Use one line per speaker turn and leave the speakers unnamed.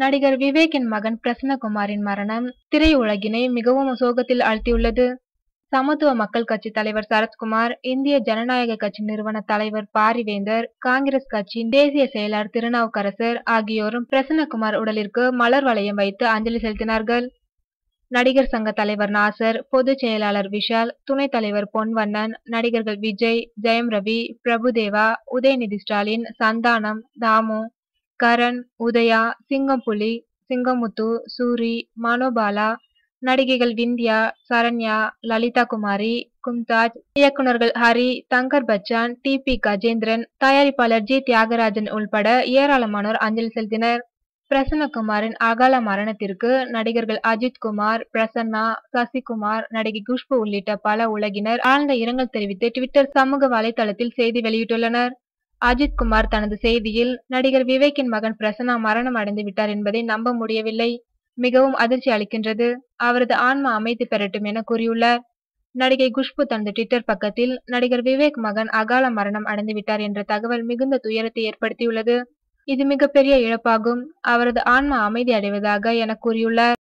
நடிகர் விவேக்கின் மகன் பிரசன்னகுமாரின் மரணம் திரையுலகினை மிகவும் சோகத்தில் ஆழ்த்தியுள்ளது சமத்துவ மக்கள் கட்சி தலைவர் சரத்குமார் இந்திய ஜனநாயக கட்சி நிறுவன தலைவர் பாரிவேந்தர் காங்கிரஸ் கட்சியின் தேசிய செயலர் திருநாவுக்கரசர் ஆகியோரும் பிரசன்னகுமார் உடலிற்கு மலர் வளையம் வைத்து அஞ்சலி செலுத்தினார்கள் நடிகர் சங்க தலைவர் நாசர் பொதுச் செயலாளர் விஷால் துணைத் தலைவர் பொன்வண்ணன் நடிகர்கள் விஜய் ஜெயம் ரவி பிரபுதேவா உதயநிதி ஸ்டாலின் சந்தானம் தாமு கரண் உதயா சிங்கம்புலி சிங்கமுத்து சூரி மனோபாலா நடிகைகள் விந்தியா சரண்யா லலிதா குமாரி கும்தாஜ் இயக்குநர்கள் ஹரி தங்கர் பச்சான் டி பி கஜேந்திரன் தயாரிப்பாளர் ஜி தியாகராஜன் உள்பட ஏராளமானோர் அஞ்சலி செலுத்தினர் பிரசன்னகுமாரின் அகால மரணத்திற்கு நடிகர்கள் அஜித் குமார் பிரசன்னா சசிகுமார் நடிகை குஷ்பு உள்ளிட்ட பல உலகினர் ஆழ்ந்த இரங்கல் தெரிவித்து ட்விட்டர் சமூக வலைதளத்தில் செய்தி வெளியிட்டுள்ளனர் அஜித் குமார் தனது செய்தியில் நடிகர் விவேக்கின் மகன் பிரசன்னா மரணம் அடைந்து விட்டார் என்பதை நம்ப முடியவில்லை மிகவும் அதிர்ச்சி அளிக்கின்றது அவரது ஆன்மா அமைதி பெறட்டும் என கூறியுள்ளார் நடிகை குஷ்பு தனது ட்விட்டர் பக்கத்தில் நடிகர் விவேக் மகன் அகால மரணம் அடைந்து விட்டார் என்ற தகவல் மிகுந்த துயரத்தை ஏற்படுத்தியுள்ளது இது மிகப்பெரிய இழப்பாகும் அவரது ஆன்மா அமைதி அடைவதாக என கூறியுள்ளார்